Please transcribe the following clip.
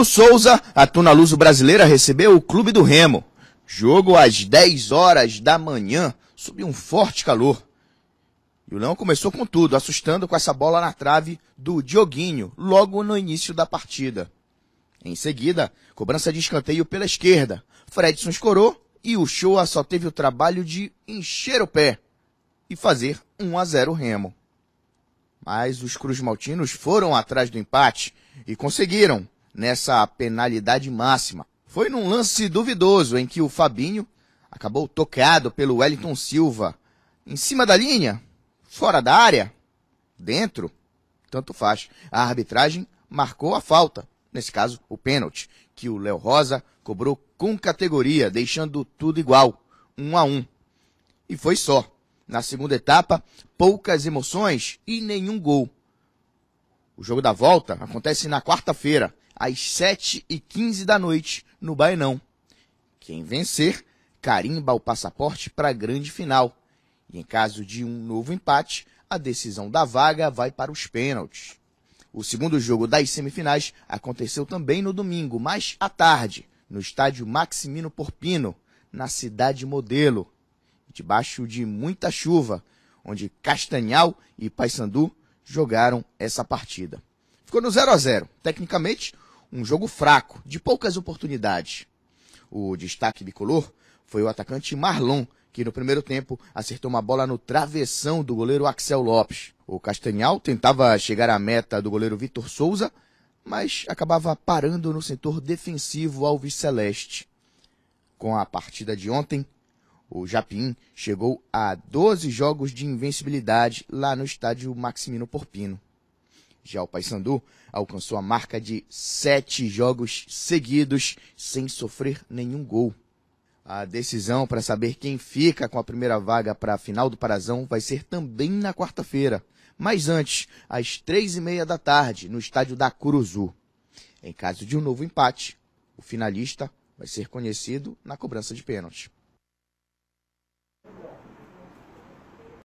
Bruno Souza, a Tuna Luso brasileira recebeu o Clube do Remo. Jogo às 10 horas da manhã, sob um forte calor. E o Leão começou com tudo, assustando com essa bola na trave do Dioguinho, logo no início da partida. Em seguida, cobrança de escanteio pela esquerda. Fredson escorou e o Shoa só teve o trabalho de encher o pé e fazer 1 a 0 Remo. Mas os Cruz Maltinos foram atrás do empate e conseguiram, nessa penalidade máxima. Foi num lance duvidoso em que o Fabinho acabou tocado pelo Wellington Silva em cima da linha, fora da área, dentro, tanto faz. A arbitragem marcou a falta, nesse caso o pênalti, que o Léo Rosa cobrou com categoria, deixando tudo igual, um a um. E foi só. Na segunda etapa, poucas emoções e nenhum gol. O jogo da volta acontece na quarta-feira, às 7h15 da noite, no Bainão. Quem vencer, carimba o passaporte para a grande final. E em caso de um novo empate, a decisão da vaga vai para os pênaltis. O segundo jogo das semifinais aconteceu também no domingo, mais à tarde, no estádio Maximino Porpino, na cidade modelo, debaixo de muita chuva, onde Castanhal e Paysandu jogaram essa partida. Ficou no 0 a 0. Tecnicamente, um jogo fraco, de poucas oportunidades. O destaque bicolor foi o atacante Marlon, que no primeiro tempo acertou uma bola no travessão do goleiro Axel Lopes. O Castanhal tentava chegar à meta do goleiro Vitor Souza, mas acabava parando no setor defensivo Alves Celeste. Com a partida de ontem, o Japim chegou a 12 jogos de invencibilidade lá no estádio Maximino Porpino. Já o Paysandu alcançou a marca de sete jogos seguidos sem sofrer nenhum gol. A decisão para saber quem fica com a primeira vaga para a final do Parazão vai ser também na quarta-feira, mas antes, às três e meia da tarde, no estádio da Curuzu. Em caso de um novo empate, o finalista vai ser conhecido na cobrança de pênalti.